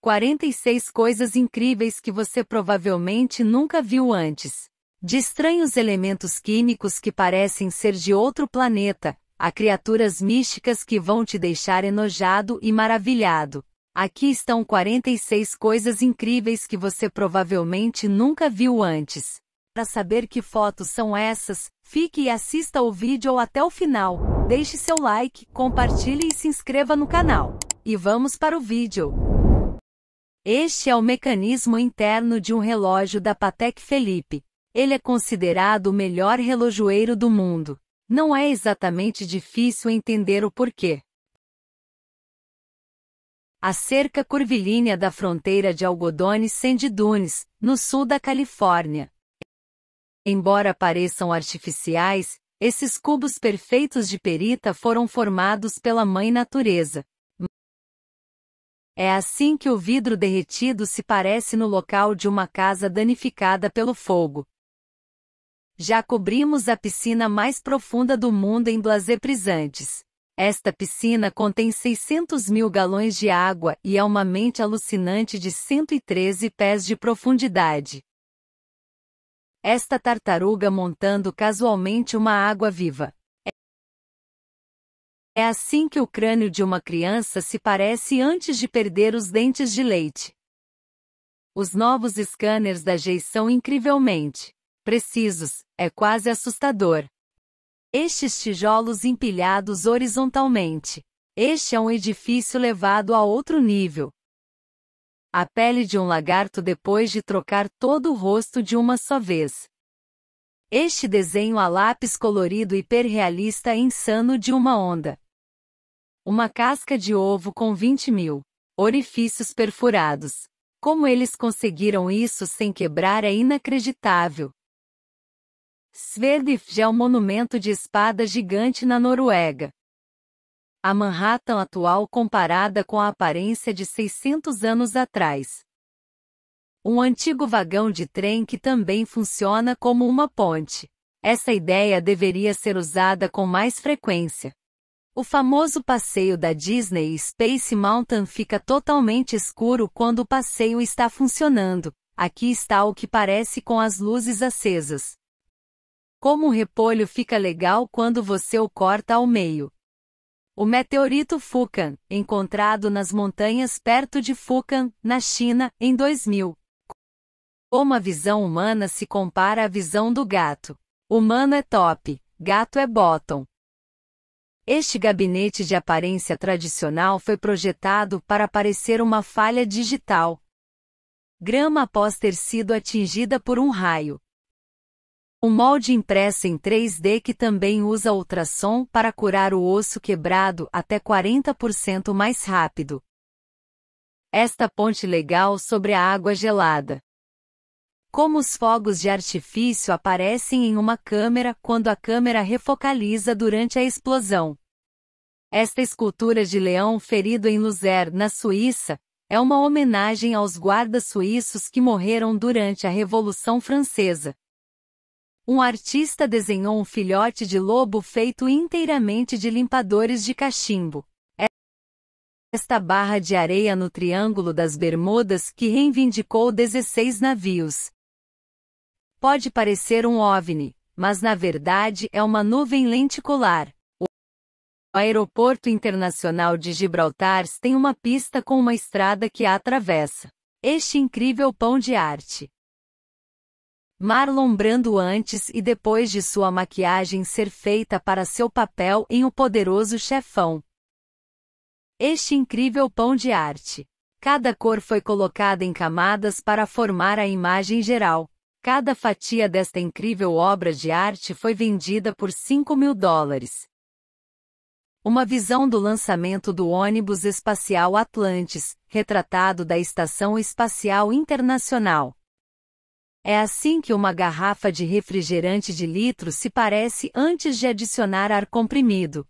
46 coisas incríveis que você provavelmente nunca viu antes. De estranhos elementos químicos que parecem ser de outro planeta, a criaturas místicas que vão te deixar enojado e maravilhado. Aqui estão 46 coisas incríveis que você provavelmente nunca viu antes. Para saber que fotos são essas, fique e assista o vídeo até o final. Deixe seu like, compartilhe e se inscreva no canal. E vamos para o vídeo. Este é o mecanismo interno de um relógio da Patek Philippe. Ele é considerado o melhor relojoeiro do mundo. Não é exatamente difícil entender o porquê. A cerca curvilínea da fronteira de algodones Dunes, no sul da Califórnia. Embora pareçam artificiais, esses cubos perfeitos de perita foram formados pela mãe natureza, é assim que o vidro derretido se parece no local de uma casa danificada pelo fogo. Já cobrimos a piscina mais profunda do mundo em Blazeprizantes. Esta piscina contém 600 mil galões de água e é uma mente alucinante de 113 pés de profundidade. Esta tartaruga montando casualmente uma água viva. É assim que o crânio de uma criança se parece antes de perder os dentes de leite. Os novos scanners da GEI são incrivelmente precisos, é quase assustador. Estes tijolos empilhados horizontalmente. Este é um edifício levado a outro nível. A pele de um lagarto depois de trocar todo o rosto de uma só vez. Este desenho a lápis colorido hiperrealista insano de uma onda. Uma casca de ovo com 20 mil orifícios perfurados. Como eles conseguiram isso sem quebrar é inacreditável. Sverdifj é um monumento de espada gigante na Noruega. A Manhattan atual comparada com a aparência de 600 anos atrás. Um antigo vagão de trem que também funciona como uma ponte. Essa ideia deveria ser usada com mais frequência. O famoso passeio da Disney Space Mountain fica totalmente escuro quando o passeio está funcionando. Aqui está o que parece com as luzes acesas. Como o repolho fica legal quando você o corta ao meio. O meteorito Fukan, encontrado nas montanhas perto de Fukan, na China, em 2000. Como a visão humana se compara à visão do gato. Humano é top, gato é bottom. Este gabinete de aparência tradicional foi projetado para parecer uma falha digital. Grama após ter sido atingida por um raio. Um molde impresso em 3D que também usa ultrassom para curar o osso quebrado até 40% mais rápido. Esta ponte legal sobre a água gelada. Como os fogos de artifício aparecem em uma câmera quando a câmera refocaliza durante a explosão. Esta escultura de leão ferido em Luzer, na Suíça, é uma homenagem aos guardas suíços que morreram durante a Revolução Francesa. Um artista desenhou um filhote de lobo feito inteiramente de limpadores de cachimbo. Esta barra de areia no Triângulo das Bermudas que reivindicou 16 navios. Pode parecer um OVNI, mas na verdade é uma nuvem lenticular. O Aeroporto Internacional de Gibraltar tem uma pista com uma estrada que a atravessa. Este incrível pão de arte. Marlon Brando antes e depois de sua maquiagem ser feita para seu papel em O Poderoso Chefão. Este incrível pão de arte. Cada cor foi colocada em camadas para formar a imagem geral. Cada fatia desta incrível obra de arte foi vendida por 5 mil dólares. Uma visão do lançamento do ônibus espacial Atlantis, retratado da Estação Espacial Internacional. É assim que uma garrafa de refrigerante de litro se parece antes de adicionar ar comprimido.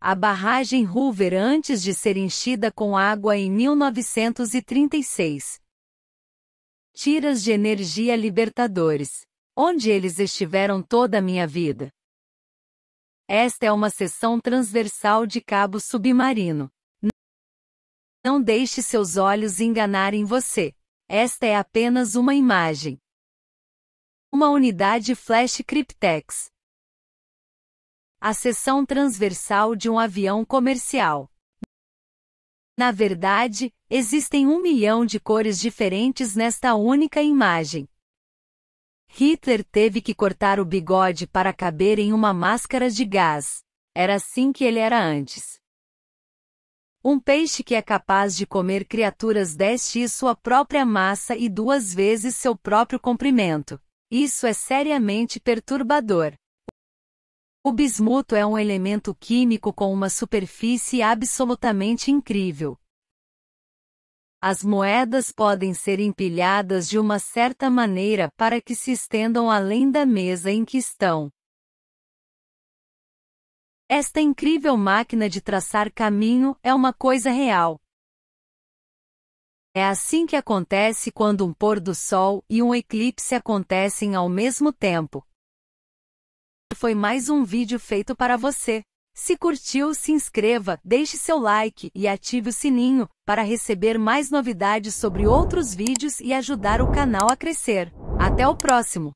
A barragem Hoover antes de ser enchida com água em 1936 tiras de energia libertadores, onde eles estiveram toda a minha vida. Esta é uma seção transversal de cabo submarino. Não deixe seus olhos enganarem você. Esta é apenas uma imagem. Uma unidade flash Cryptex. A seção transversal de um avião comercial. Na verdade, existem um milhão de cores diferentes nesta única imagem. Hitler teve que cortar o bigode para caber em uma máscara de gás. Era assim que ele era antes. Um peixe que é capaz de comer criaturas 10x sua própria massa e duas vezes seu próprio comprimento. Isso é seriamente perturbador. O bismuto é um elemento químico com uma superfície absolutamente incrível. As moedas podem ser empilhadas de uma certa maneira para que se estendam além da mesa em que estão. Esta incrível máquina de traçar caminho é uma coisa real. É assim que acontece quando um pôr do sol e um eclipse acontecem ao mesmo tempo. Este foi mais um vídeo feito para você. Se curtiu, se inscreva, deixe seu like e ative o sininho para receber mais novidades sobre outros vídeos e ajudar o canal a crescer. Até o próximo!